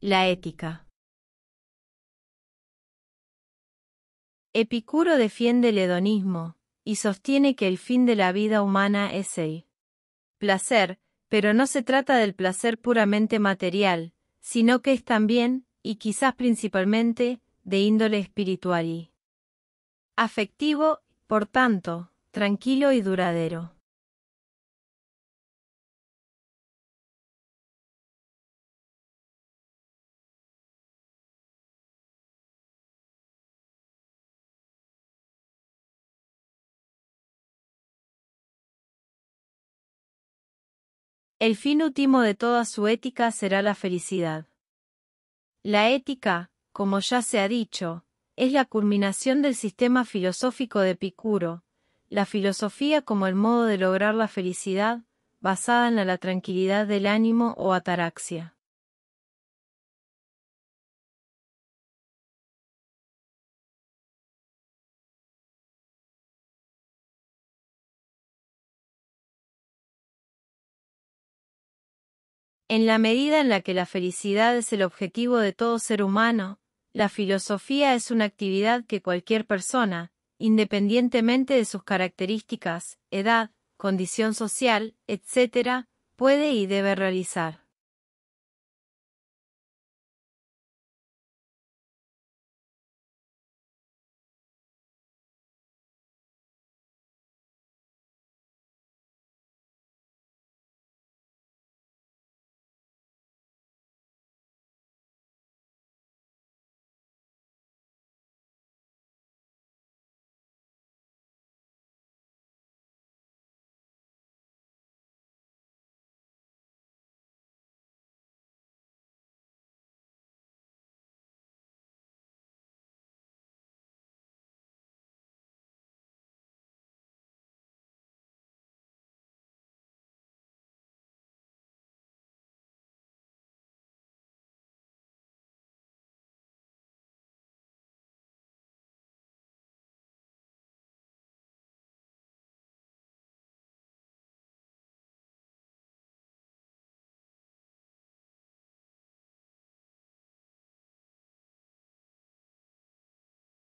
La ética. Epicuro defiende el hedonismo y sostiene que el fin de la vida humana es el placer, pero no se trata del placer puramente material, sino que es también, y quizás principalmente, de índole espiritual y afectivo, por tanto, tranquilo y duradero. El fin último de toda su ética será la felicidad. La ética, como ya se ha dicho, es la culminación del sistema filosófico de Epicuro, la filosofía como el modo de lograr la felicidad, basada en la tranquilidad del ánimo o ataraxia. En la medida en la que la felicidad es el objetivo de todo ser humano, la filosofía es una actividad que cualquier persona, independientemente de sus características, edad, condición social, etc., puede y debe realizar.